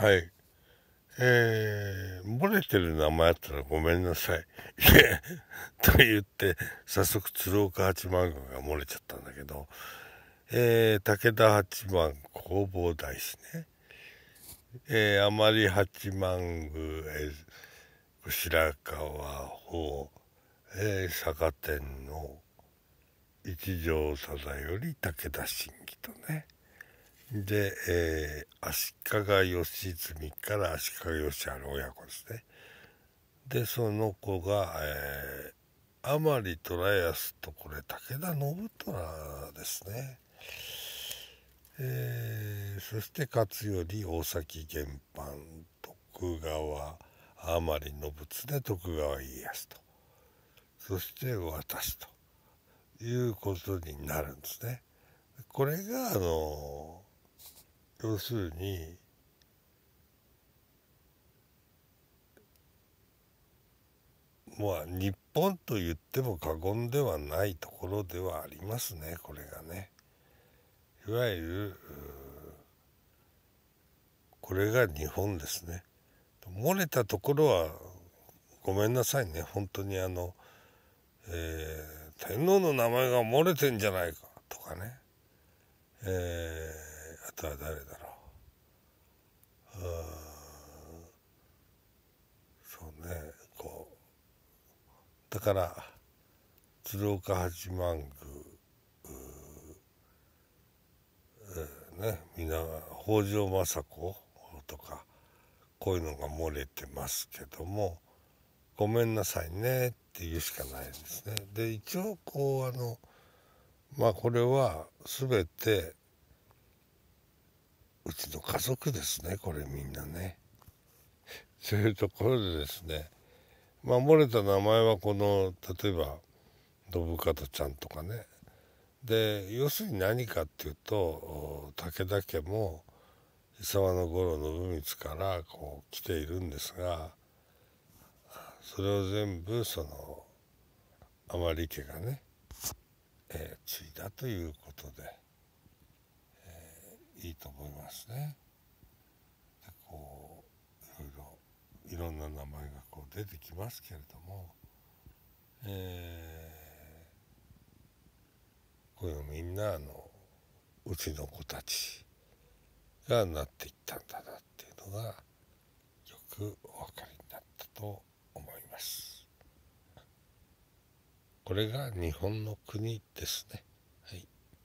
はい。えー、漏れてる名前あったらごめんなさい。と言って、早速鶴岡八幡宮が漏れちゃったんだけど、えー、武田八幡弘法大師ね、えー、甘利八幡宮、えー、白河法、えー、坂天皇、一条定より武田信義とね。で、えー、足利義澄から足利義治親子ですね。でその子が、えー、甘利虎康とこれ武田信虎ですね。えー、そして勝頼大崎玄藩徳川甘利信綱徳川家康とそして私ということになるんですね。これがあの要するにまあ日本と言っても過言ではないところではありますねこれがね。いわゆるこれが日本ですね。漏れたところはごめんなさいね本当にあの、えー、天皇の名前が漏れてんじゃないかとかね、えター誰だろうんそうねこうだから鶴岡八幡宮えー、ね皆北条政子とかこういうのが漏れてますけども「ごめんなさいね」って言うしかないですね。で一応こうあのまあこれは全てうちの家族ですねこれみんなね。ういうところでですねま漏れた名前はこの例えば信方ちゃんとかねで要するに何かっていうと武田家も伊沢の五郎信光からこう来ているんですがそれを全部その甘利家がね、えー、継いだということで。な名前がこう出てきますけれども、えー、これをみんなあのうちの子たちがなっていったんだなっていうのがよくお分かりになったと思います。これが日本の国ですね。